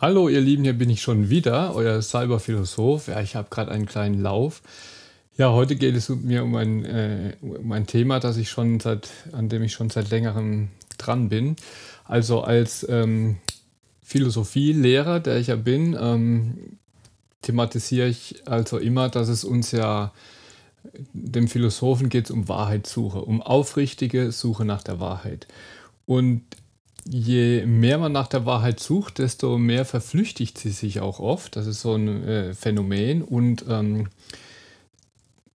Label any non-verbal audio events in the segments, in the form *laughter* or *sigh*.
Hallo ihr Lieben, hier bin ich schon wieder, euer Cyberphilosoph. Ja, ich habe gerade einen kleinen Lauf. Ja, heute geht es mir um ein, äh, um ein Thema, das ich schon seit, an dem ich schon seit längerem dran bin. Also als ähm, Philosophielehrer, der ich ja bin, ähm, thematisiere ich also immer, dass es uns ja dem Philosophen geht es um Wahrheitssuche, um aufrichtige Suche nach der Wahrheit. Und je mehr man nach der Wahrheit sucht, desto mehr verflüchtigt sie sich auch oft. Das ist so ein äh, Phänomen. Und ähm,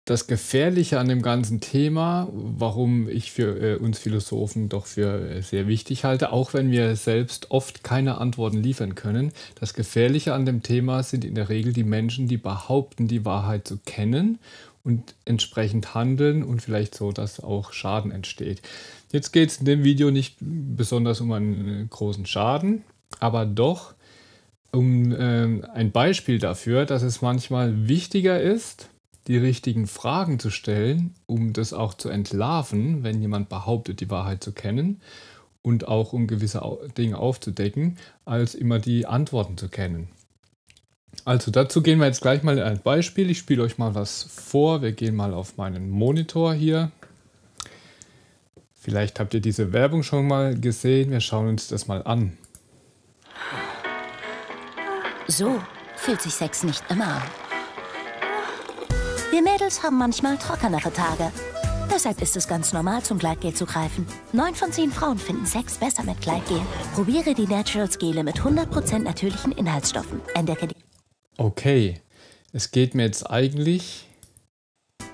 das Gefährliche an dem ganzen Thema, warum ich für äh, uns Philosophen doch für äh, sehr wichtig halte, auch wenn wir selbst oft keine Antworten liefern können, das Gefährliche an dem Thema sind in der Regel die Menschen, die behaupten, die Wahrheit zu kennen und entsprechend handeln und vielleicht so, dass auch Schaden entsteht. Jetzt geht es in dem Video nicht besonders um einen äh, großen Schaden, aber doch um äh, ein Beispiel dafür, dass es manchmal wichtiger ist, die richtigen Fragen zu stellen, um das auch zu entlarven, wenn jemand behauptet, die Wahrheit zu kennen und auch um gewisse Dinge aufzudecken, als immer die Antworten zu kennen. Also dazu gehen wir jetzt gleich mal in ein Beispiel. Ich spiele euch mal was vor. Wir gehen mal auf meinen Monitor hier. Vielleicht habt ihr diese Werbung schon mal gesehen. Wir schauen uns das mal an. So fühlt sich Sex nicht immer an. Wir Mädels haben manchmal trockenere Tage. Deshalb ist es ganz normal, zum Gleitgel zu greifen. Neun von zehn Frauen finden Sex besser mit Gleitgel. Probiere die Naturals Gele mit 100% natürlichen Inhaltsstoffen. Entdecke die Okay, es geht mir jetzt eigentlich...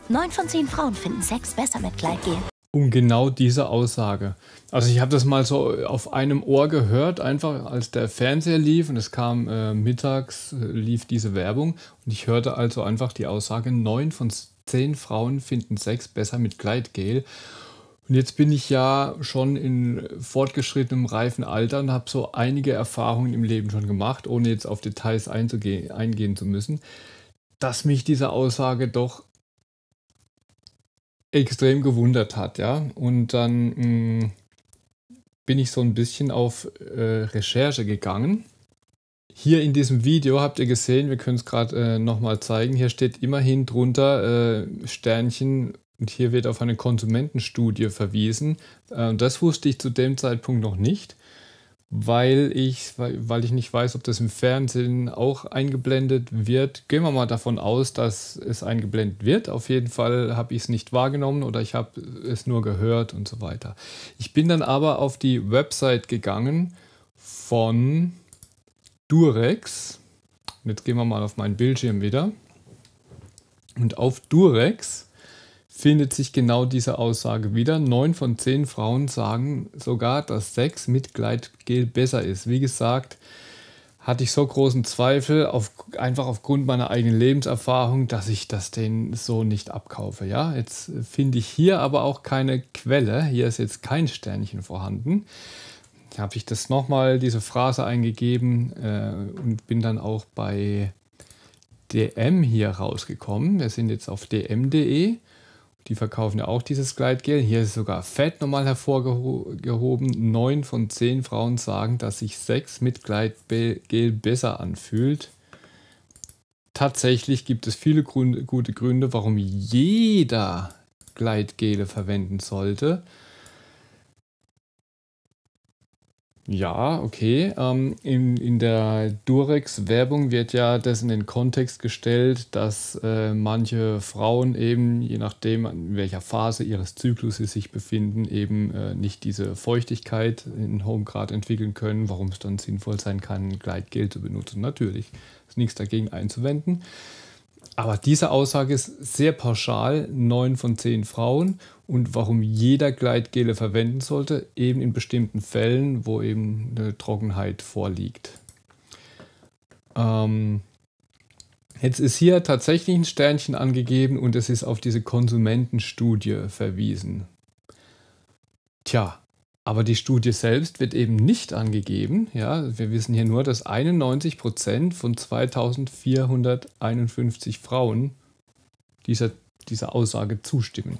9 von 10 Frauen finden Sex besser mit Gleitgel. Um genau diese Aussage. Also ich habe das mal so auf einem Ohr gehört, einfach als der Fernseher lief und es kam äh, mittags, äh, lief diese Werbung und ich hörte also einfach die Aussage, 9 von 10 Frauen finden Sex besser mit Gleitgel. Und jetzt bin ich ja schon in fortgeschrittenem reifen Alter und habe so einige Erfahrungen im Leben schon gemacht, ohne jetzt auf Details eingehen zu müssen, dass mich diese Aussage doch extrem gewundert hat, ja. Und dann mh, hm, bin ich so ein bisschen auf äh, Recherche gegangen. Hier in diesem Video habt ihr gesehen, wir können es gerade äh, nochmal zeigen, hier steht immerhin drunter äh, Sternchen und hier wird auf eine Konsumentenstudie verwiesen. Äh, das wusste ich zu dem Zeitpunkt noch nicht, weil ich, weil ich nicht weiß, ob das im Fernsehen auch eingeblendet wird. Gehen wir mal davon aus, dass es eingeblendet wird. Auf jeden Fall habe ich es nicht wahrgenommen oder ich habe es nur gehört und so weiter. Ich bin dann aber auf die Website gegangen von Durex. jetzt gehen wir mal auf meinen Bildschirm wieder. Und auf Durex findet sich genau diese Aussage wieder. Neun von zehn Frauen sagen sogar, dass Sex mit Gleitgel besser ist. Wie gesagt, hatte ich so großen Zweifel, auf, einfach aufgrund meiner eigenen Lebenserfahrung, dass ich das denen so nicht abkaufe. Ja, jetzt finde ich hier aber auch keine Quelle. Hier ist jetzt kein Sternchen vorhanden. Da Habe ich das nochmal, diese Phrase eingegeben äh, und bin dann auch bei DM hier rausgekommen. Wir sind jetzt auf dm.de die verkaufen ja auch dieses Gleitgel. Hier ist sogar Fett nochmal hervorgehoben. Neun von zehn Frauen sagen, dass sich Sex mit Gleitgel besser anfühlt. Tatsächlich gibt es viele Gründe, gute Gründe, warum jeder Gleitgele verwenden sollte. Ja, okay. Ähm, in, in der Durex-Werbung wird ja das in den Kontext gestellt, dass äh, manche Frauen eben, je nachdem, in welcher Phase ihres Zyklus sie sich befinden, eben äh, nicht diese Feuchtigkeit in hohem Grad entwickeln können, warum es dann sinnvoll sein kann, Gleitgel zu benutzen. Natürlich ist nichts dagegen einzuwenden. Aber diese Aussage ist sehr pauschal, 9 von 10 Frauen und warum jeder Gleitgele verwenden sollte, eben in bestimmten Fällen, wo eben eine Trockenheit vorliegt. Ähm, jetzt ist hier tatsächlich ein Sternchen angegeben und es ist auf diese Konsumentenstudie verwiesen. Tja, aber die Studie selbst wird eben nicht angegeben. Ja, wir wissen hier nur, dass 91 Prozent von 2451 Frauen dieser, dieser Aussage zustimmen.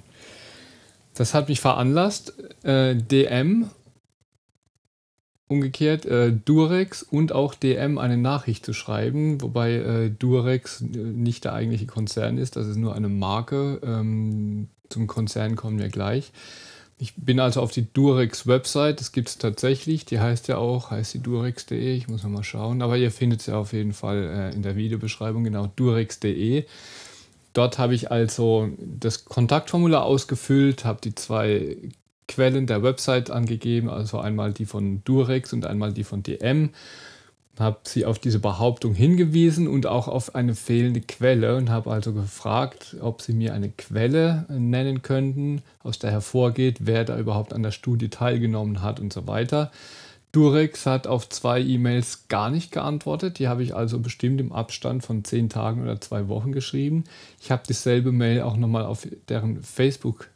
Das hat mich veranlasst, äh, DM umgekehrt äh, Durex und auch DM eine Nachricht zu schreiben, wobei äh, Durex äh, nicht der eigentliche Konzern ist, das ist nur eine Marke. Ähm, zum Konzern kommen wir gleich. Ich bin also auf die Durex-Website, das gibt es tatsächlich, die heißt ja auch, heißt die durex.de, ich muss nochmal schauen, aber ihr findet es ja auf jeden Fall äh, in der Videobeschreibung, genau, durex.de. Dort habe ich also das Kontaktformular ausgefüllt, habe die zwei Quellen der Website angegeben, also einmal die von Durex und einmal die von DM habe sie auf diese Behauptung hingewiesen und auch auf eine fehlende Quelle und habe also gefragt, ob sie mir eine Quelle äh, nennen könnten, aus der hervorgeht, wer da überhaupt an der Studie teilgenommen hat und so weiter. Durex hat auf zwei E-Mails gar nicht geantwortet. Die habe ich also bestimmt im Abstand von zehn Tagen oder zwei Wochen geschrieben. Ich habe dieselbe Mail auch nochmal auf deren Facebook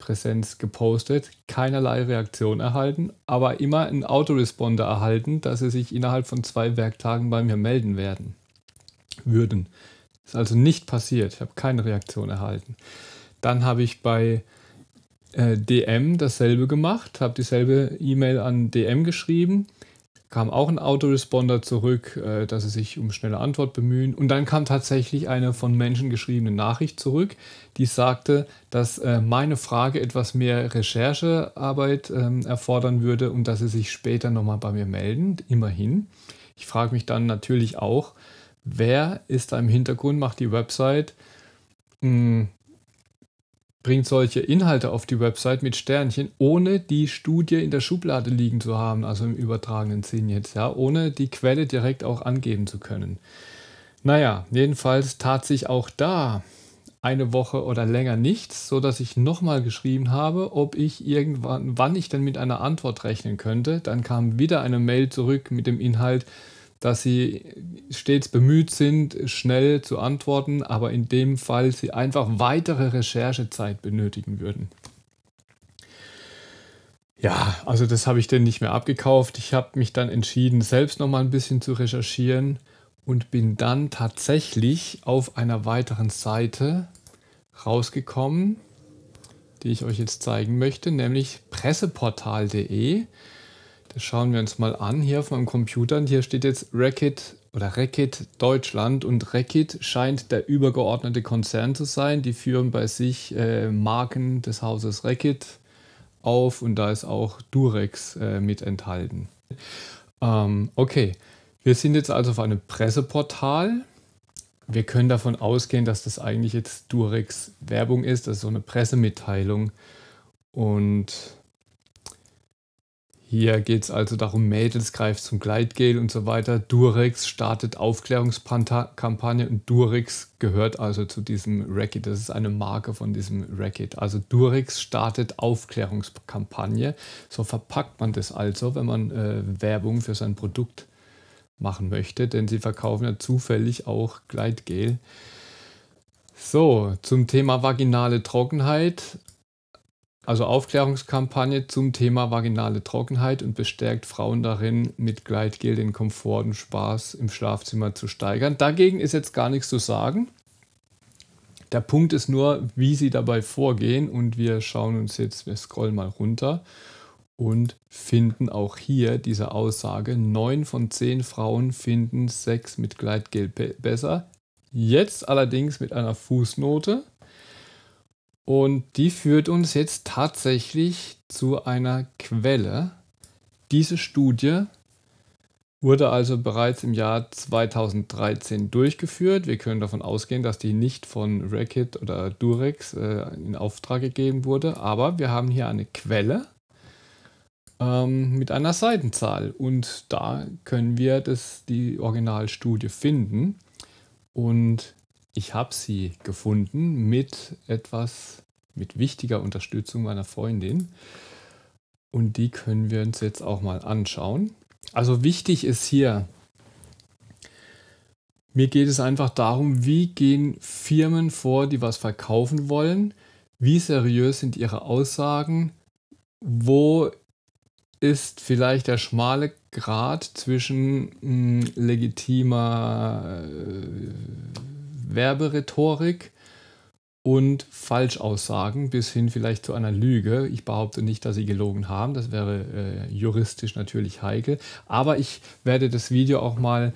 Präsenz gepostet, keinerlei Reaktion erhalten, aber immer einen Autoresponder erhalten, dass sie sich innerhalb von zwei Werktagen bei mir melden werden würden. Ist also nicht passiert. Ich habe keine Reaktion erhalten. Dann habe ich bei äh, DM dasselbe gemacht, habe dieselbe E-Mail an DM geschrieben kam auch ein Autoresponder zurück, äh, dass sie sich um schnelle Antwort bemühen. Und dann kam tatsächlich eine von Menschen geschriebene Nachricht zurück, die sagte, dass äh, meine Frage etwas mehr Recherchearbeit ähm, erfordern würde und dass sie sich später nochmal bei mir melden. Immerhin. Ich frage mich dann natürlich auch, wer ist da im Hintergrund, macht die Website? Hm, bringt solche Inhalte auf die Website mit Sternchen, ohne die Studie in der Schublade liegen zu haben, also im übertragenen Sinn jetzt, ja, ohne die Quelle direkt auch angeben zu können. Naja, jedenfalls tat sich auch da eine Woche oder länger nichts, sodass ich nochmal geschrieben habe, ob ich irgendwann, wann ich denn mit einer Antwort rechnen könnte. Dann kam wieder eine Mail zurück mit dem Inhalt, dass sie stets bemüht sind, schnell zu antworten, aber in dem Fall sie einfach weitere Recherchezeit benötigen würden. Ja, also das habe ich denn nicht mehr abgekauft. Ich habe mich dann entschieden, selbst noch mal ein bisschen zu recherchieren und bin dann tatsächlich auf einer weiteren Seite rausgekommen, die ich euch jetzt zeigen möchte, nämlich presseportal.de. Das schauen wir uns mal an hier auf meinem Computer. Und hier steht jetzt Racket oder Racket Deutschland und Racket scheint der übergeordnete Konzern zu sein. Die führen bei sich äh, Marken des Hauses Racket auf und da ist auch Durex äh, mit enthalten. Ähm, okay, wir sind jetzt also auf einem Presseportal. Wir können davon ausgehen, dass das eigentlich jetzt Durex Werbung ist, also so eine Pressemitteilung und hier geht es also darum, Mädels greift zum Gleitgel und so weiter. Durex startet Aufklärungskampagne und Durex gehört also zu diesem Racket. Das ist eine Marke von diesem Racket. Also Durex startet Aufklärungskampagne. So verpackt man das also, wenn man äh, Werbung für sein Produkt machen möchte, denn sie verkaufen ja zufällig auch Gleitgel. So, zum Thema vaginale Trockenheit also Aufklärungskampagne zum Thema vaginale Trockenheit und bestärkt Frauen darin, mit Gleitgel den Komfort und Spaß im Schlafzimmer zu steigern. Dagegen ist jetzt gar nichts zu sagen. Der Punkt ist nur, wie sie dabei vorgehen und wir schauen uns jetzt, wir scrollen mal runter und finden auch hier diese Aussage, 9 von 10 Frauen finden Sex mit Gleitgel besser. Jetzt allerdings mit einer Fußnote, und die führt uns jetzt tatsächlich zu einer Quelle. Diese Studie wurde also bereits im Jahr 2013 durchgeführt. Wir können davon ausgehen, dass die nicht von Racket oder Durex äh, in Auftrag gegeben wurde, aber wir haben hier eine Quelle ähm, mit einer Seitenzahl und da können wir das, die Originalstudie finden. Und ich habe sie gefunden mit etwas, mit wichtiger Unterstützung meiner Freundin. Und die können wir uns jetzt auch mal anschauen. Also wichtig ist hier, mir geht es einfach darum, wie gehen Firmen vor, die was verkaufen wollen, wie seriös sind ihre Aussagen, wo ist vielleicht der schmale Grad zwischen mh, hm, legitimer äh, Werberhetorik und Falschaussagen bis hin vielleicht zu einer Lüge. Ich behaupte nicht, dass sie gelogen haben, das wäre äh, juristisch natürlich heikel, aber ich werde das Video auch mal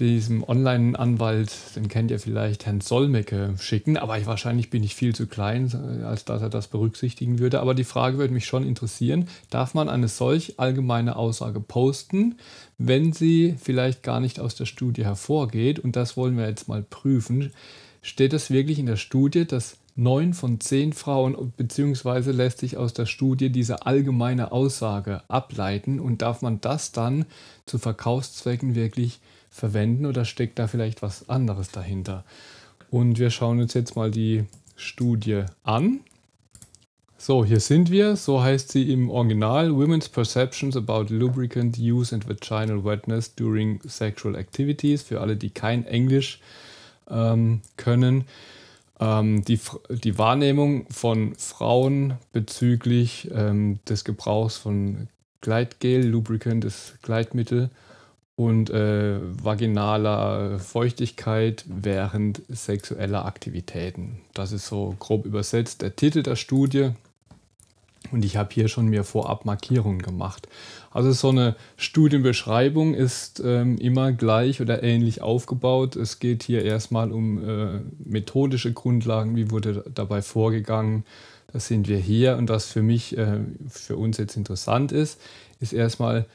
diesem Online-Anwalt, den kennt ihr vielleicht, Herrn Solmecke, schicken. Aber ich, wahrscheinlich bin ich viel zu klein, als dass er das berücksichtigen würde. Aber die Frage würde mich schon interessieren, darf man eine solch allgemeine Aussage posten, wenn sie vielleicht gar nicht aus der Studie hervorgeht? Und das wollen wir jetzt mal prüfen. Steht das wirklich in der Studie, dass neun von zehn Frauen, beziehungsweise lässt sich aus der Studie diese allgemeine Aussage ableiten und darf man das dann zu Verkaufszwecken wirklich verwenden oder steckt da vielleicht was anderes dahinter? Und wir schauen uns jetzt mal die Studie an. So, hier sind wir. So heißt sie im Original. Women's Perceptions about Lubricant Use and Vaginal Wetness during Sexual Activities. Für alle, die kein Englisch ähm, können. Ähm, die, die Wahrnehmung von Frauen bezüglich ähm, des Gebrauchs von Gleitgel, Lubricant ist Gleitmittel, und äh, vaginaler Feuchtigkeit während sexueller Aktivitäten. Das ist so grob übersetzt der Titel der Studie. Und ich habe hier schon mir vorab Markierungen gemacht. Also so eine Studienbeschreibung ist ähm, immer gleich oder ähnlich aufgebaut. Es geht hier erstmal um äh, methodische Grundlagen, wie wurde dabei vorgegangen. Das sind wir hier. Und was für mich, äh, für uns jetzt interessant ist, ist erstmal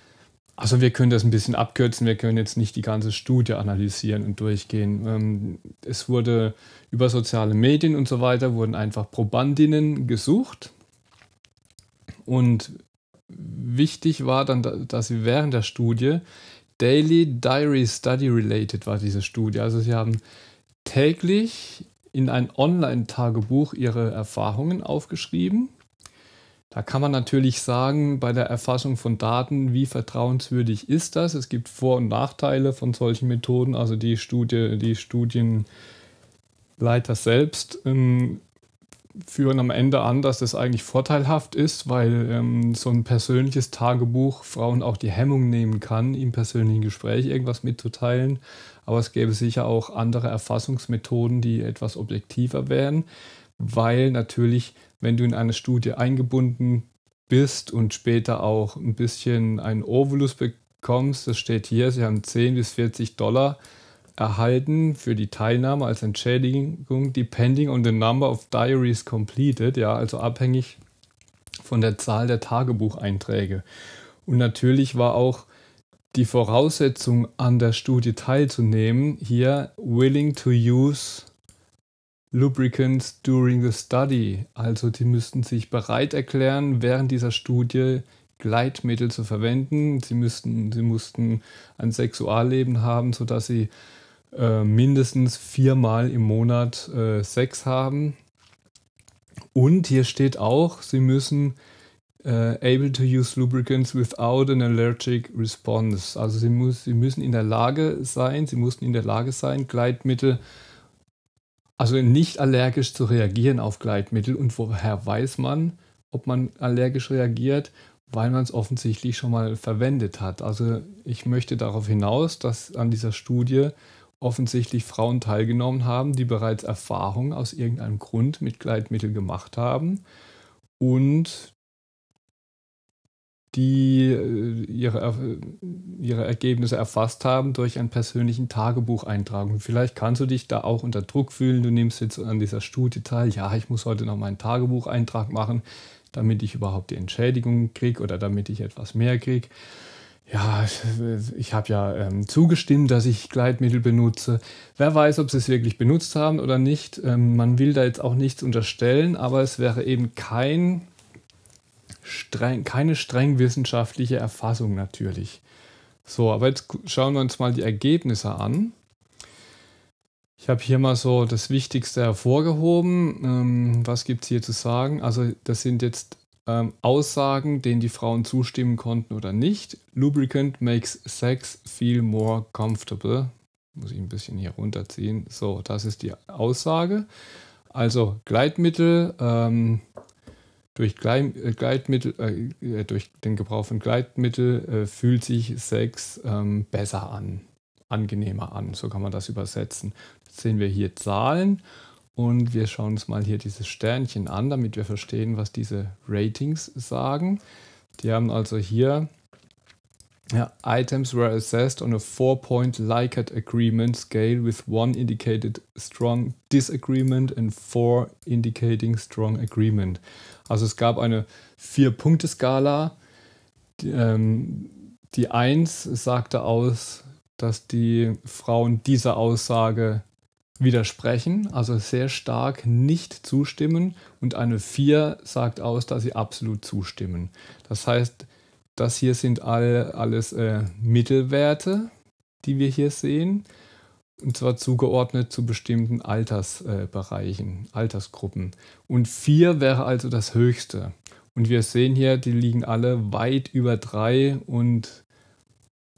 also wir können das ein bisschen abkürzen, wir können jetzt nicht die ganze Studie analysieren und durchgehen. Ähm, es wurde über soziale Medien und so weiter, wurden einfach Probandinnen gesucht. Und wichtig war dann, dass sie während der Studie Daily Diary Study Related war diese Studie. Also sie haben täglich in ein Online-Tagebuch ihre Erfahrungen aufgeschrieben da kann man natürlich sagen, bei der Erfassung von Daten, wie vertrauenswürdig ist das? Es gibt Vor- und Nachteile von solchen Methoden. Also die Studie, die Studienleiter selbst ähm, führen am Ende an, dass das eigentlich vorteilhaft ist, weil ähm, so ein persönliches Tagebuch Frauen auch die Hemmung nehmen kann, im persönlichen Gespräch irgendwas mitzuteilen. Aber es gäbe sicher auch andere Erfassungsmethoden, die etwas objektiver wären weil natürlich, wenn du in eine Studie eingebunden bist und später auch ein bisschen einen Ovulus bekommst, das steht hier, sie haben 10 bis 40 Dollar erhalten für die Teilnahme als Entschädigung, depending on the number of diaries completed, ja, also abhängig von der Zahl der Tagebucheinträge. Und natürlich war auch die Voraussetzung, an der Studie teilzunehmen, hier willing to use Lubricants during the study, also die müssten sich bereit erklären, während dieser Studie Gleitmittel zu verwenden. Sie, müssten, sie mussten ein Sexualleben haben, sodass sie äh, mindestens viermal im Monat äh, Sex haben. Und hier steht auch, sie müssen äh, able to use lubricants without an allergic response. Also sie, muss, sie müssen in der Lage sein, sie mussten in der Lage sein, Gleitmittel zu also nicht allergisch zu reagieren auf Gleitmittel. Und woher weiß man, ob man allergisch reagiert? Weil man es offensichtlich schon mal verwendet hat. Also ich möchte darauf hinaus, dass an dieser Studie offensichtlich Frauen teilgenommen haben, die bereits Erfahrungen aus irgendeinem Grund mit Gleitmittel gemacht haben und die äh, ihre, äh, ihre Ergebnisse erfasst haben durch einen persönlichen Tagebucheintrag. Und vielleicht kannst du dich da auch unter Druck fühlen. Du nimmst jetzt an dieser Studie teil. Ja, ich muss heute noch meinen Tagebucheintrag machen, damit ich überhaupt die Entschädigung kriege oder damit ich etwas mehr kriege. Ja, ich habe ja ähm, zugestimmt, dass ich Gleitmittel benutze. Wer weiß, ob sie es wirklich benutzt haben oder nicht. Ähm, man will da jetzt auch nichts unterstellen, aber es wäre eben kein streng, keine streng wissenschaftliche Erfassung natürlich. So, aber jetzt schauen wir uns mal die Ergebnisse an. Ich habe hier mal so das Wichtigste hervorgehoben. Ähm, was gibt es hier zu sagen? Also das sind jetzt ähm, Aussagen, denen die Frauen zustimmen konnten oder nicht. Lubricant makes sex feel more comfortable. Muss ich ein bisschen hier runterziehen. So, das ist die Aussage. Also Gleitmittel ähm, durch, äh, Gleitmittel, äh, äh, durch den Gebrauch von Gleitmittel äh, fühlt sich Sex ähm, besser an, angenehmer an. So kann man das übersetzen. Jetzt sehen wir hier Zahlen und wir schauen uns mal hier dieses Sternchen an, damit wir verstehen, was diese Ratings sagen. Die haben also hier ja, items were assessed on a four-point Likert agreement scale with one indicated strong disagreement and four indicating strong agreement. Also es gab eine Vier-Punkte-Skala. Die, ähm, die 1 sagte aus, dass die Frauen dieser Aussage widersprechen, also sehr stark nicht zustimmen und eine Vier sagt aus, dass sie absolut zustimmen. Das heißt, das hier sind all, alles äh, Mittelwerte, die wir hier sehen. Und zwar zugeordnet zu bestimmten Altersbereichen, äh, Altersgruppen. Und 4 wäre also das höchste. Und wir sehen hier, die liegen alle weit über 3 und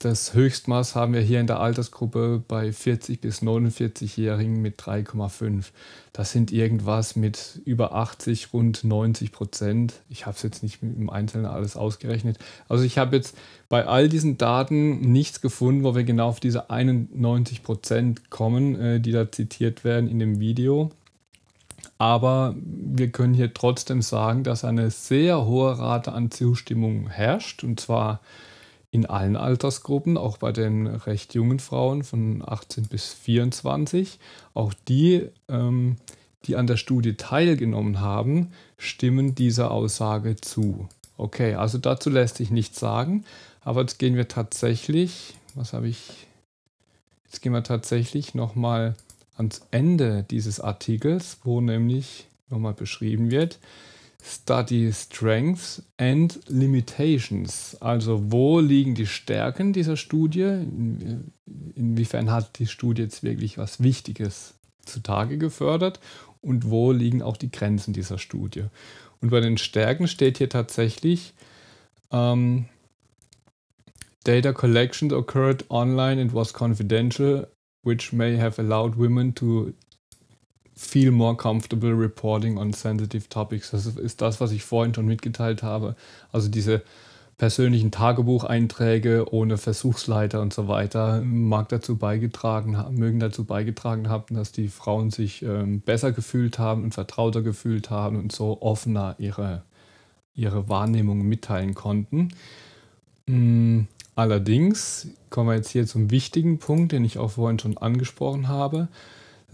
das Höchstmaß haben wir hier in der Altersgruppe bei 40- bis 49-Jährigen mit 3,5. Das sind irgendwas mit über 80, rund 90 Prozent. Ich habe es jetzt nicht im Einzelnen alles ausgerechnet. Also ich habe jetzt bei all diesen Daten nichts gefunden, wo wir genau auf diese 91 Prozent kommen, äh, die da zitiert werden in dem Video. Aber wir können hier trotzdem sagen, dass eine sehr hohe Rate an Zustimmung herrscht. Und zwar in allen Altersgruppen, auch bei den recht jungen Frauen von 18 bis 24. Auch die, ähm, die an der Studie teilgenommen haben, stimmen dieser Aussage zu. Okay, also dazu lässt sich nichts sagen, aber jetzt gehen wir tatsächlich, was habe ich, jetzt gehen wir tatsächlich nochmal ans Ende dieses Artikels, wo nämlich nochmal beschrieben wird, Study Strengths and Limitations. Also wo liegen die Stärken dieser Studie? Inwiefern hat die Studie jetzt wirklich was Wichtiges zutage gefördert? Und wo liegen auch die Grenzen dieser Studie? Und bei den Stärken steht hier tatsächlich, ähm, Data collection occurred online and was confidential, which may have allowed women to feel more comfortable reporting on sensitive topics. Das ist das, was ich vorhin schon mitgeteilt habe. Also diese persönlichen Tagebucheinträge ohne Versuchsleiter und so weiter mag dazu beigetragen mögen dazu beigetragen haben, dass die Frauen sich ähm, besser gefühlt haben und vertrauter gefühlt haben und so offener ihre, ihre Wahrnehmung mitteilen konnten. Mm, allerdings kommen wir jetzt hier zum wichtigen Punkt, den ich auch vorhin schon angesprochen habe.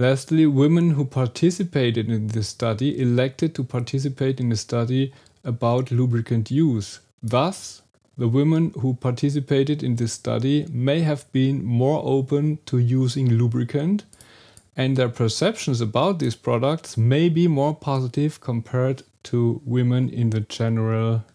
Lastly, women who participated in the study elected to participate in the study about lubricant use. Thus, the women who participated in this study may have been more open to using lubricant, and their perceptions about these products may be more positive compared to women in the general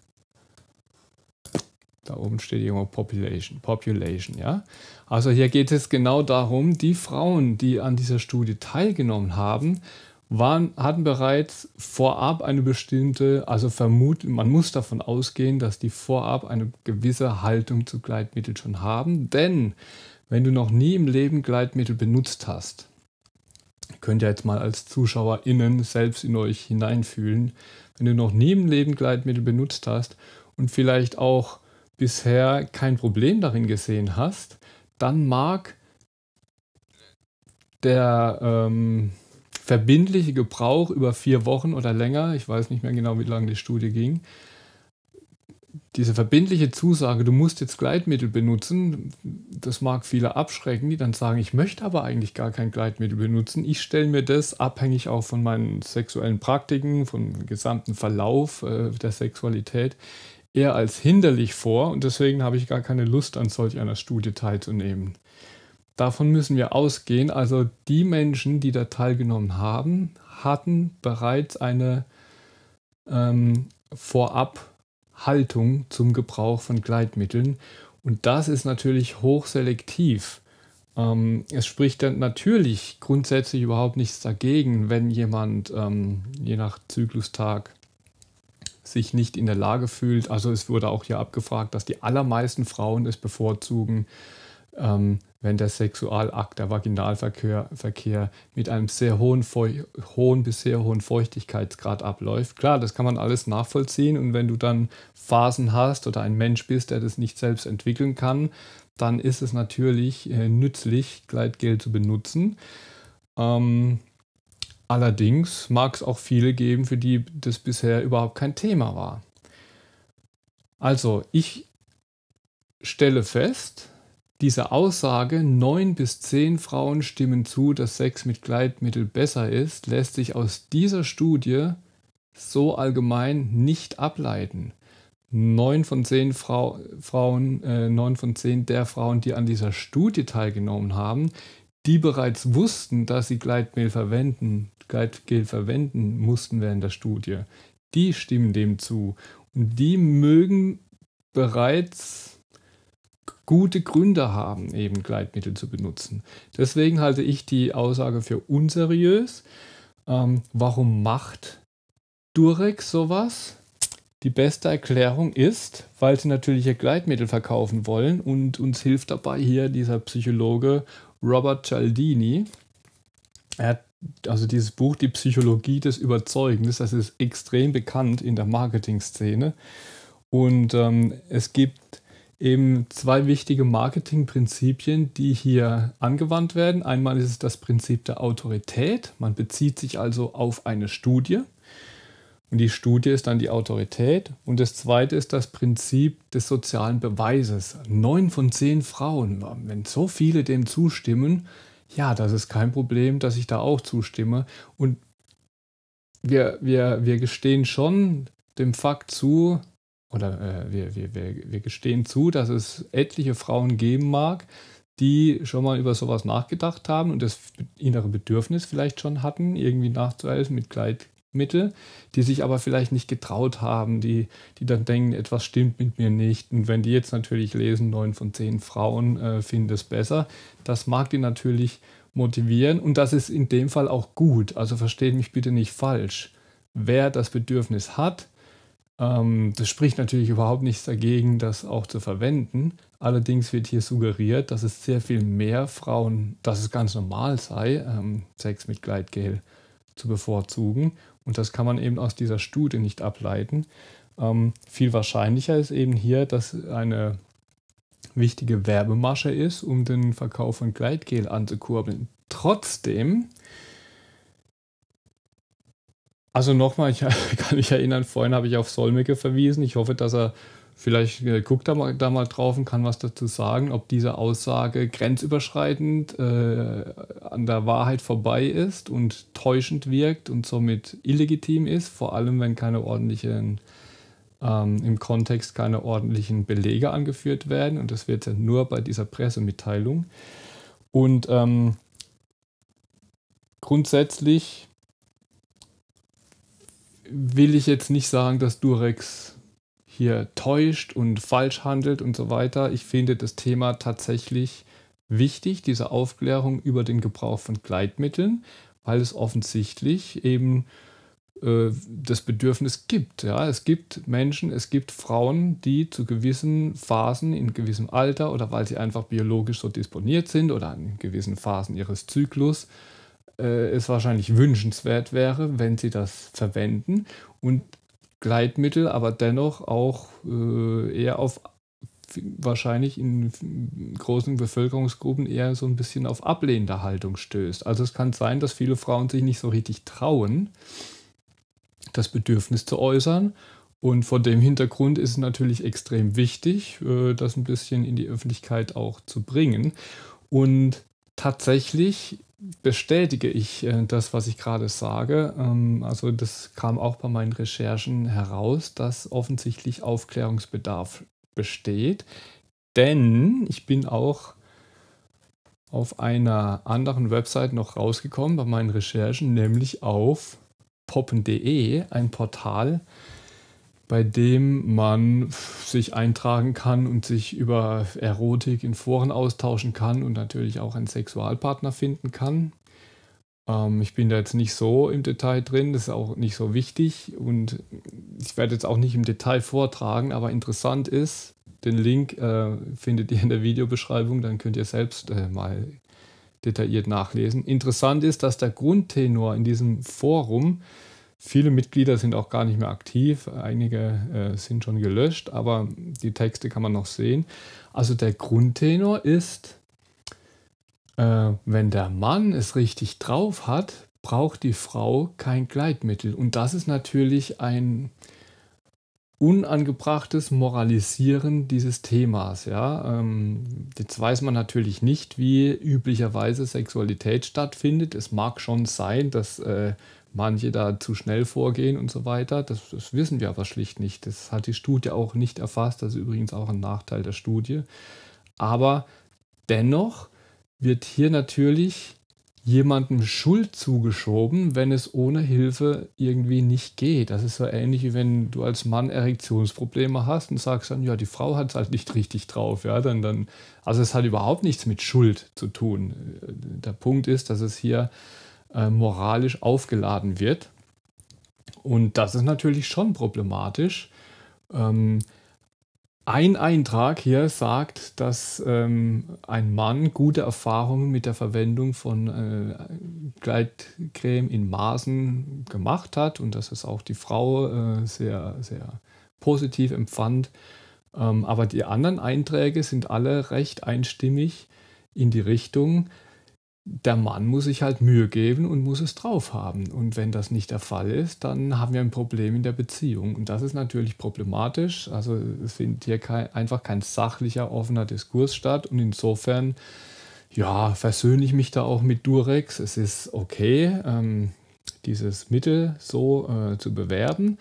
Da oben steht irgendwo Population, Population, ja. Also hier geht es genau darum, die Frauen, die an dieser Studie teilgenommen haben, waren, hatten bereits vorab eine bestimmte, also vermuten, man muss davon ausgehen, dass die vorab eine gewisse Haltung zu Gleitmitteln schon haben. Denn wenn du noch nie im Leben Gleitmittel benutzt hast, könnt ihr jetzt mal als ZuschauerInnen selbst in euch hineinfühlen, wenn du noch nie im Leben Gleitmittel benutzt hast und vielleicht auch bisher kein Problem darin gesehen hast, dann mag der ähm, verbindliche Gebrauch über vier Wochen oder länger, ich weiß nicht mehr genau, wie lange die Studie ging, diese verbindliche Zusage, du musst jetzt Gleitmittel benutzen, das mag viele abschrecken, die dann sagen, ich möchte aber eigentlich gar kein Gleitmittel benutzen. Ich stelle mir das abhängig auch von meinen sexuellen Praktiken, vom gesamten Verlauf äh, der Sexualität eher als hinderlich vor und deswegen habe ich gar keine Lust, an solch einer Studie teilzunehmen. Davon müssen wir ausgehen. Also die Menschen, die da teilgenommen haben, hatten bereits eine ähm, Vorabhaltung zum Gebrauch von Gleitmitteln. Und das ist natürlich hochselektiv. Ähm, es spricht dann natürlich grundsätzlich überhaupt nichts dagegen, wenn jemand ähm, je nach Zyklustag sich nicht in der Lage fühlt. Also es wurde auch hier abgefragt, dass die allermeisten Frauen es bevorzugen, ähm, wenn der Sexualakt, der Vaginalverkehr Verkehr mit einem sehr hohen, hohen bis sehr hohen Feuchtigkeitsgrad abläuft. Klar, das kann man alles nachvollziehen und wenn du dann Phasen hast oder ein Mensch bist, der das nicht selbst entwickeln kann, dann ist es natürlich äh, nützlich, Gleitgel zu benutzen. Ähm, Allerdings mag es auch viele geben, für die das bisher überhaupt kein Thema war. Also, ich stelle fest, diese Aussage, neun bis zehn Frauen stimmen zu, dass Sex mit Gleitmittel besser ist, lässt sich aus dieser Studie so allgemein nicht ableiten. Neun von zehn Frau, Frauen, äh, neun von zehn der Frauen, die an dieser Studie teilgenommen haben, die bereits wussten, dass sie Gleitmehl verwenden, Guide verwenden mussten während der Studie, die stimmen dem zu. Und die mögen bereits gute Gründe haben, eben Gleitmittel zu benutzen. Deswegen halte ich die Aussage für unseriös. Ähm, warum macht Durex sowas? Die beste Erklärung ist, weil sie natürlich ihr Gleitmittel verkaufen wollen und uns hilft dabei hier dieser Psychologe Robert Cialdini. Er hat also dieses Buch Die Psychologie des Überzeugens, das ist extrem bekannt in der Marketing-Szene. Und ähm, es gibt eben zwei wichtige Marketingprinzipien, die hier angewandt werden. Einmal ist es das Prinzip der Autorität. Man bezieht sich also auf eine Studie. Und die Studie ist dann die Autorität. Und das zweite ist das Prinzip des sozialen Beweises. Neun von zehn Frauen, wenn so viele dem zustimmen, ja, das ist kein Problem, dass ich da auch zustimme. Und wir, wir, wir gestehen schon dem Fakt zu, oder äh, wir, wir, wir, wir gestehen zu, dass es etliche Frauen geben mag, die schon mal über sowas nachgedacht haben und das innere Bedürfnis vielleicht schon hatten, irgendwie nachzuhelfen mit Kleid, Mittel, die sich aber vielleicht nicht getraut haben, die, die dann denken, etwas stimmt mit mir nicht. Und wenn die jetzt natürlich lesen, neun von zehn Frauen äh, finden es besser, das mag die natürlich motivieren und das ist in dem Fall auch gut. Also versteht mich bitte nicht falsch. Wer das Bedürfnis hat, ähm, das spricht natürlich überhaupt nichts dagegen, das auch zu verwenden. Allerdings wird hier suggeriert, dass es sehr viel mehr Frauen, dass es ganz normal sei, ähm, Sex mit Gleitgel zu bevorzugen. Und das kann man eben aus dieser Studie nicht ableiten. Ähm, viel wahrscheinlicher ist eben hier, dass eine wichtige Werbemasche ist, um den Verkauf von Gleitgel anzukurbeln. Trotzdem, also nochmal, ich *laughs* kann mich erinnern, vorhin habe ich auf Solmecke verwiesen. Ich hoffe, dass er Vielleicht äh, guckt er mal, da mal drauf und kann was dazu sagen, ob diese Aussage grenzüberschreitend äh, an der Wahrheit vorbei ist und täuschend wirkt und somit illegitim ist, vor allem wenn keine ordentlichen, ähm, im Kontext keine ordentlichen Belege angeführt werden. Und das wird ja nur bei dieser Pressemitteilung. Und ähm, grundsätzlich will ich jetzt nicht sagen, dass Durex hier täuscht und falsch handelt und so weiter. Ich finde das Thema tatsächlich wichtig, diese Aufklärung über den Gebrauch von Gleitmitteln, weil es offensichtlich eben äh, das Bedürfnis gibt. Ja? Es gibt Menschen, es gibt Frauen, die zu gewissen Phasen in gewissem Alter oder weil sie einfach biologisch so disponiert sind oder in gewissen Phasen ihres Zyklus äh, es wahrscheinlich wünschenswert wäre, wenn sie das verwenden. Und Gleitmittel, aber dennoch auch äh, eher auf wahrscheinlich in großen Bevölkerungsgruppen eher so ein bisschen auf ablehnende Haltung stößt. Also es kann sein, dass viele Frauen sich nicht so richtig trauen, das Bedürfnis zu äußern. Und vor dem Hintergrund ist es natürlich extrem wichtig, äh, das ein bisschen in die Öffentlichkeit auch zu bringen. Und tatsächlich bestätige ich äh, das, was ich gerade sage. Ähm, also das kam auch bei meinen Recherchen heraus, dass offensichtlich Aufklärungsbedarf besteht. Denn ich bin auch auf einer anderen Website noch rausgekommen bei meinen Recherchen, nämlich auf poppen.de, ein Portal, äh, bei dem man sich eintragen kann und sich über Erotik in Foren austauschen kann und natürlich auch einen Sexualpartner finden kann. Ähm, ich bin da jetzt nicht so im Detail drin, das ist auch nicht so wichtig und ich werde jetzt auch nicht im Detail vortragen, aber interessant ist, den Link äh, findet ihr in der Videobeschreibung, dann könnt ihr selbst äh, mal detailliert nachlesen. Interessant ist, dass der Grundtenor in diesem Forum Viele Mitglieder sind auch gar nicht mehr aktiv, einige äh, sind schon gelöscht, aber die Texte kann man noch sehen. Also der Grundtenor ist, äh, wenn der Mann es richtig drauf hat, braucht die Frau kein Gleitmittel. Und das ist natürlich ein unangebrachtes Moralisieren dieses Themas. Ja? Ähm, jetzt weiß man natürlich nicht, wie üblicherweise Sexualität stattfindet. Es mag schon sein, dass äh, manche da zu schnell vorgehen und so weiter. Das, das, wissen wir aber schlicht nicht. Das hat die Studie auch nicht erfasst. Das ist übrigens auch ein Nachteil der Studie. Aber dennoch wird hier natürlich jemandem Schuld zugeschoben, wenn es ohne Hilfe irgendwie nicht geht. Das ist so ähnlich wie wenn du als Mann Erektionsprobleme hast und sagst dann, ja, die Frau hat es halt nicht richtig drauf. Ja, dann, dann, also es hat überhaupt nichts mit Schuld zu tun. Der Punkt ist, dass es hier äh, moralisch aufgeladen wird. Und das ist natürlich schon problematisch. Ähm, ein Eintrag hier sagt, dass ähm, ein Mann gute Erfahrungen mit der Verwendung von äh, Gleitcreme in Maßen gemacht hat und dass es auch die Frau äh, sehr, sehr positiv empfand. Ähm, aber die anderen Einträge sind alle recht einstimmig in die Richtung, der Mann muss sich halt Mühe geben und muss es drauf haben. Und wenn das nicht der Fall ist, dann haben wir ein Problem in der Beziehung. Und das ist natürlich problematisch. Also es findet hier kein, einfach kein sachlicher, offener Diskurs statt. Und insofern, ja, versöhne ich mich da auch mit Durex. Es ist okay, ähm, dieses Mittel so äh, zu bewerben.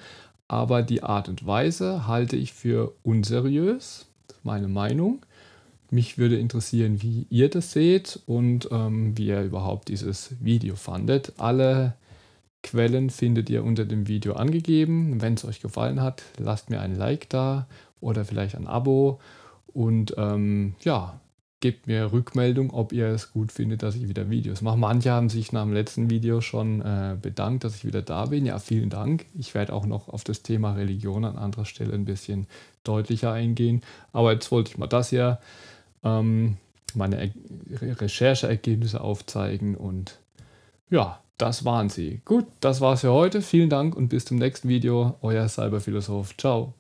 Aber die Art und Weise halte ich für unseriös. Das ist meine Meinung. Mich würde interessieren, wie ihr das seht und ähm, wie ihr überhaupt dieses Video fandet. Alle Quellen findet ihr unter dem Video angegeben. Wenn es euch gefallen hat, lasst mir ein Like da oder vielleicht ein Abo. Und ähm, ja, gebt mir Rückmeldung, ob ihr es gut findet, dass ich wieder Videos mache. Manche haben sich nach dem letzten Video schon äh, bedankt, dass ich wieder da bin. Ja, vielen Dank. Ich werde auch noch auf das Thema Religion an anderer Stelle ein bisschen deutlicher eingehen. Aber jetzt wollte ich mal das hier ähm, meine er Rechercheergebnisse aufzeigen und ja, das waren sie. Gut, das war's für heute. Vielen Dank und bis zum nächsten Video. Euer Cyberphilosoph. Ciao.